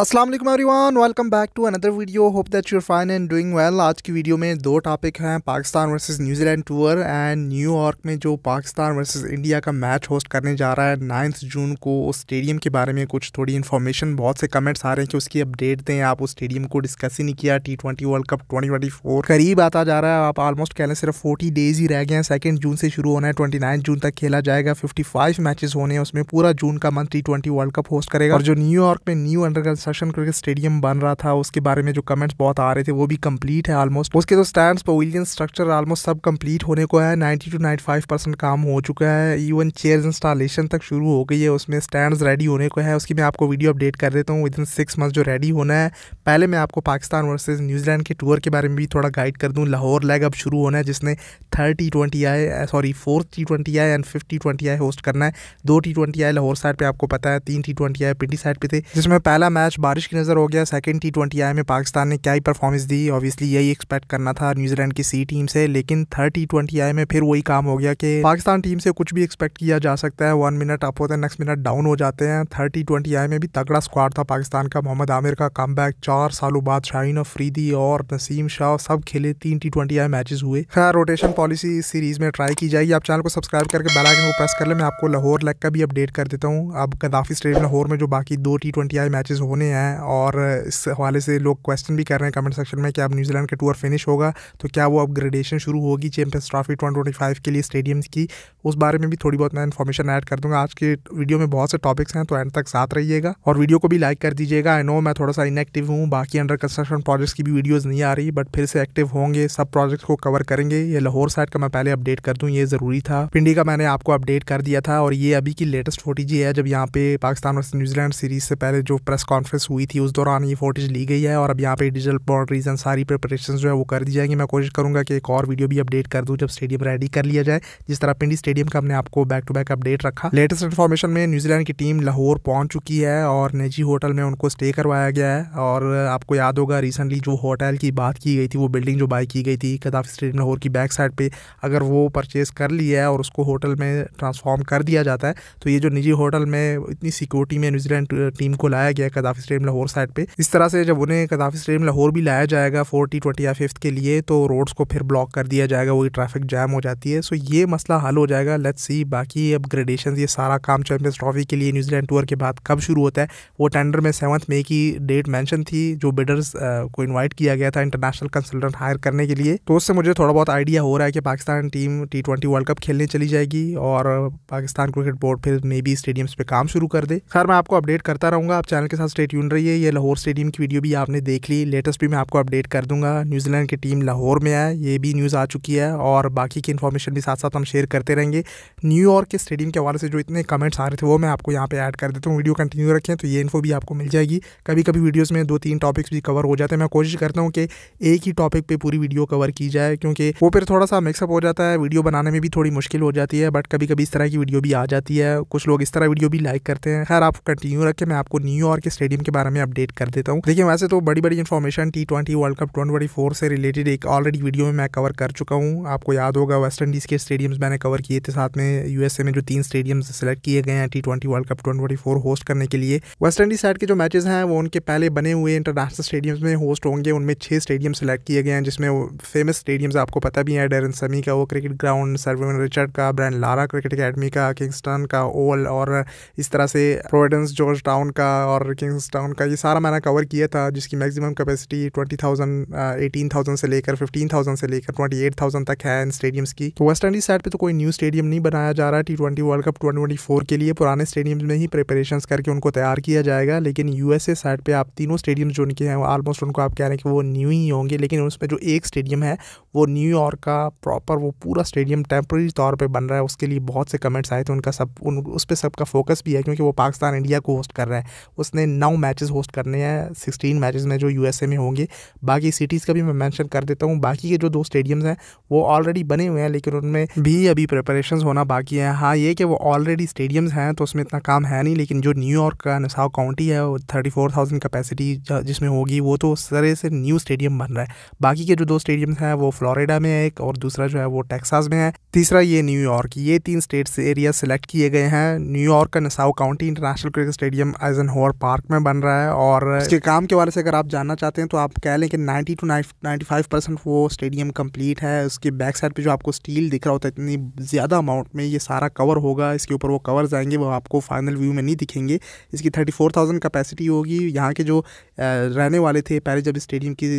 Aslam everyone welcome back to another video hope that you're fine and doing well आज की video में दो topic हैं Pakistan versus New Zealand tour and New York में जो पाकिस्तान वर्सेस इंडिया का मैच होस्ट करने जा रहा है नाइन्थ जून को उस स्टेडियम के बारे में कुछ थोड़ी इन्फॉर्मेशन बहुत से कमेंट्स आ रहे हैं कि उसकी अपडेट दें आप उस स्टेडियम को डिस्कस ही नहीं किया T twenty world cup twenty twenty four करीब आता जा रहा है आप ऑलमोस्ट कह लें सिर्फ फोर्टी डेज ही रह गए हैं सेकेंड जून से शुरू होना है ट्वेंटी नाइन जून तक खेला जाएगा फिफ्टी फाइव मैचेज होने हैं उसमें पूरा जून का month T twenty world cup host करेगा और जो न्यूयॉर्क में new under construction cricket stadium बन रहा था उसके बारे में जो कमेंट्स बहुत आ रहे थे वो भी कंप्लीट है ऑलमोस्ट उसके जो स्टैंड पवेलियन स्ट्रक्चर ऑलमोस्ट सब कंप्लीट होने को है ninety two ninety five percent काम हो चुका है इवन चेयर इंस्टॉलेशन तक शुरू हो गई है उसमें स्टैंड रेडी होने को है उसकी मैं आपको वीडियो अपडेट कर देता हूँ विद इन सिक्स मंथ जो रेडी होना है पहले मैं आपको पाकिस्तान वर्सेज न्यूजीलैंड के टूर के बारे में भी थोड़ा गाइड कर दूँ लाहौर लेग अब शुरू होना है जिसने third T twenty I sorry fourth T twenty I and fifth T twenty I host करना है दो टी ट्वेंटी आए लाहौर साइड पर आपको पता है तीन टी ट्वेंटी आए पिंडी साइड पर थे जिसमें पहला मैच बारिश की नज़र हो गया सेकंड टी ट्वेंटी आई में पाकिस्तान ने क्या ही परफॉर्मेंस दी ऑब्वियसली यही एक्सपेक्ट करना था न्यूजीलैंड की सी टीम से लेकिन थर्ड टी ट्वेंटी आई में फिर वही काम हो गया कि पाकिस्तान टीम से कुछ भी एक्सपेक्ट किया जा सकता है वन मिनट अप होते हैं नेक्स्ट मिनट डाउन हो जाते हैं थर्ड टी ट्वेंटी आई में भी तगड़ा स्क्वाड था पाकिस्तान का मोहम्मद आमिर का कम बैक चार सालों बाद शाहीन अफरीदी और नसीम शाह सब खेले तीन टी ट्वेंटी आई मैचेज हुए खैर रोटेशन पॉलिसी इस सीरीज में ट्राई की जाएगी आप चैनल को सब्सक्राइब करके बेल आइकन को प्रेस कर ले मैं आपको लाहौर लेग का भी अपडेट कर देता हूँ अब गदाफी स्टेडियम लाहौर में जो बाकी दो टी ट्वेंटी आई मैचेज होने में हैं और इस हवाले से लोग क्वेश्चन भी कर रहे हैं कमेंट सेक्शन में कि अब न्यूजीलैंड का टूर फिनिश होगा तो क्या वो अपग्रेडेशन शुरू होगी चैम्पियंस ट्रॉफी ट्वेंटी के लिए स्टेडियम्स की उस बारे में भी थोड़ी बहुत मैं इन्फॉर्मेशन ऐड कर दूंगा आज के वीडियो में बहुत से टॉपिक्स हैं तो एंड तक साथ रहिएगा और वीडियो को भी लाइक कर दीजिएगा आई नो मैं थोड़ा सा इनएक्टिव हूँ बाकी अंडर कंस्ट्रक्शन प्रोजेक्ट्स की भी वीडियोज़ नहीं आ रही बट फिर से एक्टिव होंगे सब प्रोजेक्ट्स को कवर करेंगे ये लाहौर साइड का मैं पहले अपडेट कर दूँ ये ज़रूरी था पिंडी का मैंने आपको अपडेट कर दिया था और ये अभी की लेटेस्ट जी है जब यहाँ पे पाकिस्तान और न्यूजीलैंड सीरीज से पहले जो प्रेस कॉन्फ्रेंस कॉन्फ्रेंस हुई थी उस दौरान ये फोटेज ली गई है और अब यहाँ पे डिजिटल बाउंड्रीज एंड सारी प्रिपरेशन जो है वो कर दी जाएंगी मैं कोशिश करूँगा कि एक और वीडियो भी अपडेट कर दूँ जब स्टेडियम रेडी कर लिया जाए जिस तरह पिंडी स्टेडियम का हमने आपको बैक टू बैक अपडेट रखा लेटेस्ट इन्फॉर्मेशन में न्यूजीलैंड की टीम लाहौर पहुँच चुकी है और निजी होटल में उनको स्टे करवाया गया है और आपको याद होगा रिसेंटली जो होटल की बात की गई थी वो बिल्डिंग जो बाई की गई थी कदाफी स्टेडियम लाहौर की बैक साइड पर अगर वो परचेज़ कर लिया है और उसको होटल में ट्रांसफॉर्म कर दिया जाता है तो ये जो निजी होटल में इतनी सिक्योरिटी में न्यूजीलैंड टीम को लाया गया Gaddafi Gaddafi stadium Lahore side पे इस तरह से जब उन्हें कदाफी स्टेडियम लाहौर भी लाया जाएगा फोर टी ट्वेंटी या फिफ्थ के लिए तो रोड्स को फिर ब्लॉक कर दिया जाएगा वही ट्रैफिक जैम हो जाती है सो ये मसला हल हो जाएगा लेट्स सी बाकी अब ग्रेडेशन ये सारा काम चैंपियंस ट्रॉफी के लिए न्यूजीलैंड टूर के बाद कब शुरू होता है वो टेंडर में सेवन्थ मई की डेट मैंशन थी जो बिडर्स को इन्वाइट किया गया था इंटरनेशनल कंसल्टेंट हायर करने के लिए तो उससे मुझे थोड़ा बहुत आइडिया हो रहा है कि Pakistan team T twenty world cup खेलने चली जाएगी और पाकिस्तान क्रिकेट बोर्ड फिर मे बी स्टेडियम्स पे काम शुरू कर दे खैर मैं आपको अपडेट करता रहूंगा आप चैनल के साथ स्टेट ट्यून रहिए ये लाहौर स्टेडियम की वीडियो भी आपने देख ली लेटेस्ट भी मैं आपको अपडेट कर दूंगा न्यूजीलैंड की टीम लाहौर में है ये भी न्यूज़ आ चुकी है और बाकी की इन्फॉर्मेशन भी साथ साथ हम शेयर करते रहेंगे न्यूयॉर्क के स्टेडियम के हवाले से जो इतने कमेंट्स आ रहे थे वो मैं आपको यहाँ पर ऐड कर देता हूँ वीडियो कंटिन्यू रखें तो ये इन्फो भी आपको मिल जाएगी कभी कभी वीडियोज़ में दो तीन टॉपिक्स भी कवर हो जाते हैं मैं कोशिश करता हूँ कि एक ही टॉपिक पर पूरी वीडियो कवर की जाए क्योंकि वो फिर थोड़ा सा मिक्सअप हो जाता है वीडियो बनाने में भी थोड़ी मुश्किल हो जाती है बट कभी कभी इस तरह की वीडियो भी आ जाती है कुछ लोग इस तरह वीडियो भी लाइक करते हैं खैर आप कंटिन्यू रखें मैं आपको न्यूयॉर्क के स्टेडियम के बारे में अपडेट कर देता हूँ देखिए वैसे तो बड़ी बड़ी information T twenty world cup twenty four से रिलेटेड एक ऑलरेडी वीडियो में मैं कवर कर चुका हूँ आपको याद होगा वेस्ट इंडीज़ के स्टेडियम्स मैंने कवर किए थे साथ में यूएसए में जो तीन स्टेडियम सेलेक्ट किए गए हैं T twenty world cup twenty host करने के लिए वेस्ट इंडीज साइड के जो मैचेस हैं वो उनके पहले बने हुए इंटरनेशनल स्टेडियम्स में होस्ट होंगे उनमें छह स्टेडियम सेलेक्ट किए गए हैं जिसमें फेमस स्टेडियम्स आपको पता भी है डेरन समी का वो क्रिकेट ग्राउंड सर्विन रिचर्ड का ब्रैंड लारा क्रिकेट अकेडमी का किंगस्टन का ओल और इस तरह से प्रोविडेंस जॉर्ज टाउन का और किंग्स डाउन का ये सारा मैंने कवर किया था जिसकी maximum capacity twenty thousand eighteen thousand से लेकर फिफ्टीन थाउजेंड से लेकर ट्वेंटी एट थाउजेंड तक है इन स्टेडियम्स की तो वेस्ट इंडीज साइड पर तो कोई न्यू स्टेडियम नहीं बनाया जा रहा है T twenty world cup twenty twenty four के लिए पुराने स्टेडियम में ही प्रेपरेशन करके उनको तैयार किया जाएगा लेकिन यूएसए साइड पर आप तीनों स्टेडियम जो उनके हैं ऑलमोस्ट उनको आप कह रहे हैं कि वो न्यू ही होंगे लेकिन उसमें जो एक स्टेडियम है वो न्यूयॉर्क का प्रॉपर वो पूरा स्टेडियम टेम्प्रेरी तौर पर बन रहा है उसके लिए बहुत से कमेंट्स आए थे उनका सब उन उस पर सबका फोकस भी है क्योंकि वो पाकिस्तान इंडिया को होस्ट कर रहा है उसने नौ मैचेस होस्ट करने हैं सिक्सटीन मैचेस में जो यूएसए में होंगे बाकी सिटीज़ का भी मैं मेंशन कर देता हूँ बाकी के जो दो स्टेडियम्स हैं वो ऑलरेडी बने हुए हैं लेकिन उनमें भी अभी प्रिपरेशन होना बाकी है हाँ ये कि वो ऑलरेडी स्टेडियम्स हैं तो उसमें इतना काम है नहीं लेकिन जो न्यूयॉर्क का नसाव काउंटी है वो थर्टी फोर थाउजेंड कैपेसिटी जिसमें होगी वो तो सरे से न्यू स्टेडियम बन रहा है बाकी के जो दो स्टेडियम्स हैं वो फ्लोरिडा में है एक और दूसरा जो है वो टेक्सास में है तीसरा ये न्यूयॉर्क ये तीन स्टेट्स एरिया सेलेक्ट किए गए हैं न्यूयॉर्क का Nassau county international cricket stadium होअर पार्क में बन रहा है और इसके काम के बारे से अगर आप जानना चाहते हैं तो आप कह लें कि ninety two ninety five percent वो स्टेडियम कम्प्लीट है उसके बैक साइड पर जो आपको स्टील दिख रहा होता है इतनी ज़्यादा अमाउंट में ये सारा कवर होगा इसके ऊपर वो कवर्स आएंगे वो आपको फाइनल व्यू में नहीं दिखेंगे इसकी थर्टी फोर थाउजेंड कैपेसिटी होगी यहाँ के जो रहने वाले थे पहले जब स्टेडियम की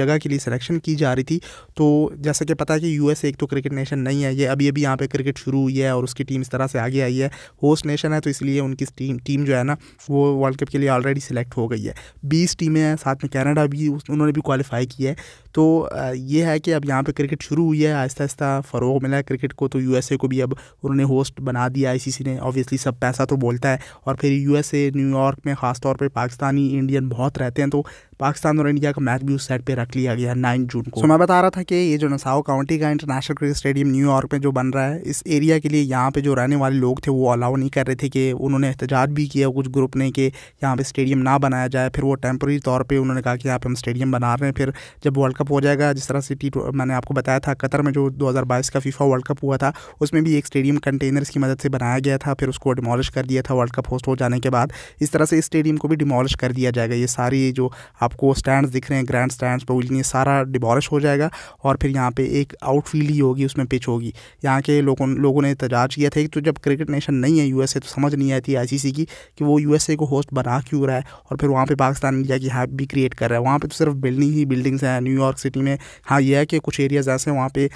जगह के लिए सिलेक्शन की जा रही थी तो जैसा कि पता है कि यू एक तो क्रिकेट नेशन नहीं है ये अभी अभी यहाँ पे क्रिकेट शुरू हुई है और उसकी टीम इस तरह से आगे आई है होस्ट नेशन है तो इसलिए उनकी टीम टीम जो है ना वो वर्ल्ड कप के लिए ऑलरेडी सिलेक्ट हो गई है बीस टीमें हैं साथ में कनाडा भी उन्होंने भी क्वालिफाई किया है तो ये है कि अब यहाँ पे क्रिकेट शुरू हुई है आहिस्ता आहिस्ता फ़रोग मिला है क्रिकेट को तो यू को भी अब उन्होंने होस्ट बना दिया आई सी ने ऑब्वियसली सब पैसा तो बोलता है और फिर यूएसए न्यूयॉर्क में ख़ासतौर पर पाकिस्तानी इंडियन बहुत रहते हैं तो पाकिस्तान और इंडिया का मैच भी उस साइड पर रख लिया गया नाइन जून को so, मैं बता रहा था कि ये जो नसाओ काउंटी का इंटरनेशनल क्रिकेट स्टेडियम न्यूयॉर्क में जो बन रहा है इस एरिया के लिए यहाँ पे जो रहने वाले लोग थे वो अलाउ नहीं कर रहे थे कि उन्होंने एहतजाज भी किया कुछ ग्रुप ने कि यहाँ पे स्टेडियम ना बनाया जाए फिर वो टेम्प्रेरी तौर पर उन्होंने कहा कि यहाँ पे हम स्टेडियम बना रहे हैं फिर जब वर्ल्ड कप हो जाएगा जिस तरह से टी मैंने आपको बताया था कतर में जो दो का फीफा वर्ल्ड कप हुआ था उसमें भी एक स्टेडियम कंटेनर्स की मदद से बनाया गया था फिर उसको डिमोलिश कर दिया था वर्ल्ड कप होस्ट हो जाने के बाद इस तरह से इस स्टेडियम को भी डिमोलिश कर दिया जाएगा ये सारी जो आप आपको स्टैंड दिख रहे हैं ग्रैंड स्टैंड पर सारा डिबॉलिश हो जाएगा और फिर यहाँ पे एक आउटफील्ड ही होगी उसमें पिच होगी यहाँ के लोगों लोगों ने एहतजाज किया था कि तो जब क्रिकेट नेशन नहीं है यूएसए तो समझ नहीं आती सी की कि वो यूएसए को होस्ट बना क्यों रहा है और फिर वहाँ पर पाकिस्तान इंडिया की हैप भी क्रिएट कर रहा है वहाँ पर तो सिर्फ बिल्डिंग ही बिल्डिंग्स हैं न्यूयॉर्क सिटी में हाँ यह है कि कुछ एरियाज ऐसे हैं वहाँ पर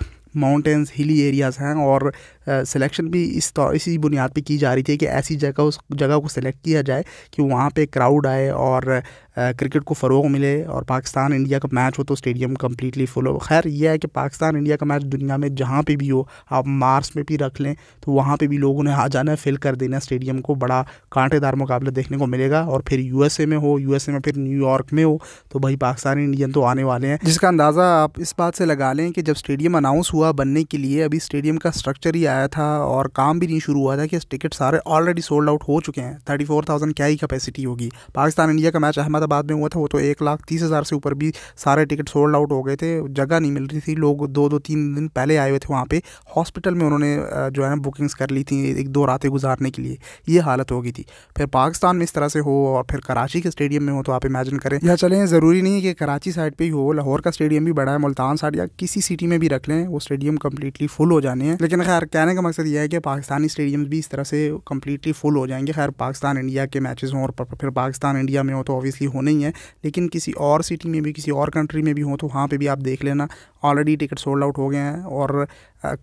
माउंटेंस हिली एरियाज़ हैं और सिलेक्शन भी इस तौर तो, इसी बुनियाद पे की जा रही थी कि ऐसी जगह उस जगह को सिलेक्ट किया जाए कि वहाँ पे क्राउड आए और क्रिकेट को फ़रोग मिले और पाकिस्तान इंडिया का मैच हो तो स्टेडियम कम्प्लीटली फुल हो खैर यह है कि पाकिस्तान इंडिया का मैच दुनिया में जहाँ पे भी हो आप मार्स में भी रख लें तो वहाँ पे भी लोगों ने आ जाना फिल कर देना स्टेडियम को बड़ा कांटेदार मुकाबला देखने को मिलेगा और फिर यू में हो यू में फिर न्यूयॉर्क में हो तो भाई पाकिस्तान इंडियन तो आने वाले हैं जिसका अंदाज़ा आप इस बात से लगा लें कि जब स्टेडियम अनाउंस हुआ हुआ बनने के लिए अभी स्टेडियम का स्ट्रक्चर ही आया था और काम भी नहीं शुरू हुआ था कि टिकट सारे ऑलरेडी सोल्ड आउट हो चुके हैं थर्टी फोर थाउजेंड क्या ही कैपेसिटी होगी पाकिस्तान इंडिया का मैच अहमदाबाद में हुआ था वो तो एक लाख तीस हज़ार से ऊपर भी सारे टिकट सोल्ड आउट हो गए थे जगह नहीं मिल रही थी लोग दो दो तीन दिन पहले आए हुए थे वहाँ पर हॉस्पिटल में उन्होंने जो है ना बुकिंग्स कर ली थी एक दो रातें गुजारने के लिए ये हालत हो गई थी फिर पाकिस्तान में इस तरह से हो और फिर कराची के स्टेडियम में हो तो आप इमेजिन करें या चलें ज़रूरी नहीं है कि कराची साइड पर ही हो लाहौर का स्टेडियम भी बड़ा है मुल्तान साइड या किसी सिटी में भी रख लें वो स्टेडियम कम्प्लीटली फुल हो जाने हैं लेकिन खैर कहने का मकसद यह है कि पाकिस्तानी स्टेडियम भी इस तरह से कम्प्लीटली फुल हो जाएंगे खैर पाकिस्तान इंडिया के मैचेस हों और फिर पाकिस्तान इंडिया में हो तो ऑब्वियसली होने ही है लेकिन किसी और सिटी में भी किसी और कंट्री में भी हो तो वहाँ पर भी आप देख लेना ऑलरेडी टिकट सोल्ड आउट हो गए हैं और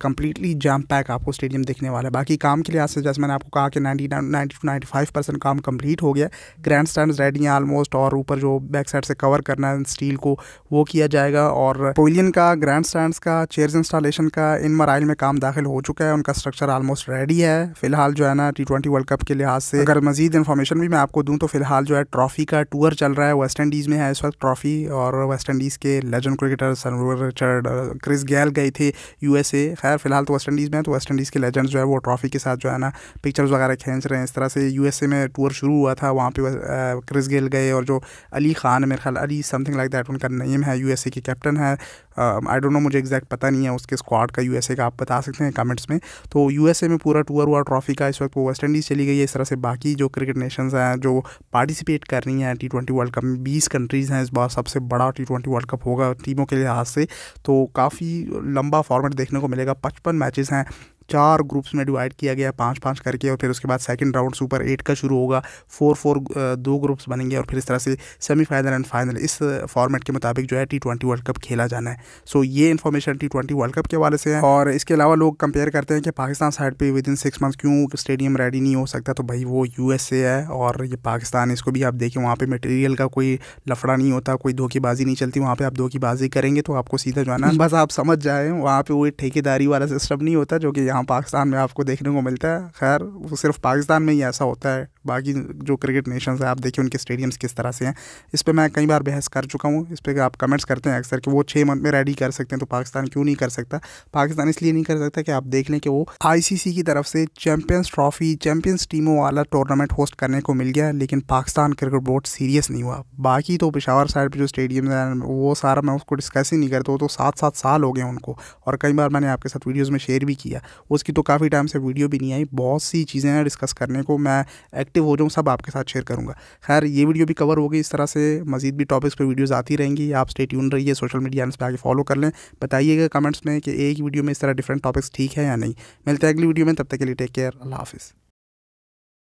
कम्प्लीटली जाम पैक आपको स्टेडियम देखने वाला है बाकी काम के लिहाज से जैसे मैंने आपको कहा कि ninety ninety two ninety five percent काम कम्प्लीट हो गया ग्रैंड स्टैंड रेडी हैं ऑलमोस्ट और ऊपर जो बैक साइड से कवर करना है स्टील को वो किया जाएगा और पोलियन का ग्रैंड स्टैंड का चेयर्स इंस्टॉलेशन का इन मराइल में काम दाखिल हो चुका है उनका स्ट्रक्चर आलमोस्ट रेडी है फिलहाल जो है ना टी ट्वेंटी वर्ल्ड कप के लिहाज से अगर मजीद इन्फॉर्मेशन भी मैं आपको दूँ तो फिलहाल जो है ट्रॉफी का टूर चल रहा है वेस्ट इंडीज़ में है इस वक्त ट्रॉफी और वेस्ट इंडीज़ के लेजेंड क्रिकेटर सनवर रिचर्ड क्रिस गैल गए थे यू एस ए थे खैर फिलहाल तो वेस्ट इंडीज़ में है तो वेस्ट इंडीज़ के लेजेंड्स जो है वो ट्रॉफी के साथ जो है ना पिक्चर्स वगैरह खींच रहे हैं इस तरह से यू में टूर शुरू हुआ था वहाँ पे क्रिस गेल गए और जो अली खान मेरे ख्याल अली समथिंग लाइक दैट उनका नेम है यू के कैप्टन है आई डोंट नो मुझे एग्जैक्ट पता नहीं है उसके स्क्वाड का यूएसए का आप बता सकते हैं कमेंट्स में तो यूएसए में पूरा टूर हुआ ट्रॉफी का इस वक्त वो वेस्ट इंडीज़ चली गई है इस तरह से बाकी जो क्रिकेट नेशंस हैं जो पार्टिसिपेट कर रही हैं टी ट्वेंटी वर्ल्ड कप में बीस कंट्रीज़ हैं इस बार सबसे बड़ा टी ट्वेंटी वर्ल्ड कप होगा टीमों के लिहाज से तो काफ़ी लंबा फॉर्मेट देखने को मिलेगा पचपन मैचेस हैं चार ग्रुप्स में डिवाइड किया गया पाँच पाँच करके और फिर उसके बाद सेकंड राउंड सुपर एट का शुरू होगा फोर फोर दो ग्रुप्स बनेंगे और फिर इस तरह से सेमीफाइनल एंड फाइनल इस फॉर्मेट के मुताबिक जो है टी ट्वेंटी वर्ल्ड कप खेला जाना है सो ये information T twenty world cup के वाले से है और इसके अलावा लोग कंपेयर करते हैं कि पाकिस्तान साइड पर विद इन सिक्स मंथ क्यों स्टेडियम रेडी नहीं हो सकता तो भाई वो यू है और ये पाकिस्तान इसको भी आप देखें वहाँ पर मटेरियल का कोई लफड़ा नहीं होता कोई धोखेबाजी नहीं चलती वहाँ पर आप धोखेबाजी करेंगे तो आपको सीधा जाना बस आप समझ जाए वहाँ पर वो ठेकेदारी वाला सिस्टम नहीं होता जो कि यहाँ पाकिस्तान में आपको देखने को मिलता है खैर वो सिर्फ पाकिस्तान में ही ऐसा होता है बाकी जो क्रिकेट नेशंस हैं आप देखिए उनके स्टेडियम्स किस तरह से हैं इस पर मैं कई बार बहस कर चुका हूँ इस पर आप कमेंट्स करते हैं अक्सर कि वो छः मंथ में रेडी कर सकते हैं तो पाकिस्तान क्यों नहीं कर सकता पाकिस्तान इसलिए नहीं कर सकता कि आप देख लें कि वो आई की तरफ से चैम्पियंस ट्रॉफी चैम्पियंस टीमों वाला टूर्नामेंट होस्ट करने को मिल गया लेकिन पाकिस्तान क्रिकेट बोर्ड सीरियस नहीं हुआ बाकी तो पिशावर साइड पर जो स्टेडियम है वो सारा मैं उसको डिस्कस ही नहीं करता वो तो सात सात साल हो गए उनको और कई बार मैंने आपके साथ वीडियोज़ में शेयर भी किया उसकी तो काफ़ी टाइम से वीडियो भी नहीं आई बहुत सी चीज़ें हैं डिस्कस करने को मैं एक एक्टिव हो जाऊँ सब आपके साथ शेयर करूँगा खैर ये वीडियो भी कवर होगी इस तरह से मजीद भी टॉपिक्स पर वीडियोज़ आती रहेंगी आप स्टेट ट्यून रहिए सोशल मीडिया पर आगे फॉलो कर लें बताइएगा कमेंट्स में कि एक वीडियो में इस तरह डिफरेंट टॉपिक्स ठीक है या नहीं मिलते हैं अगली वीडियो में तब तक के लिए टेक केयर अल्लाह हाफिज़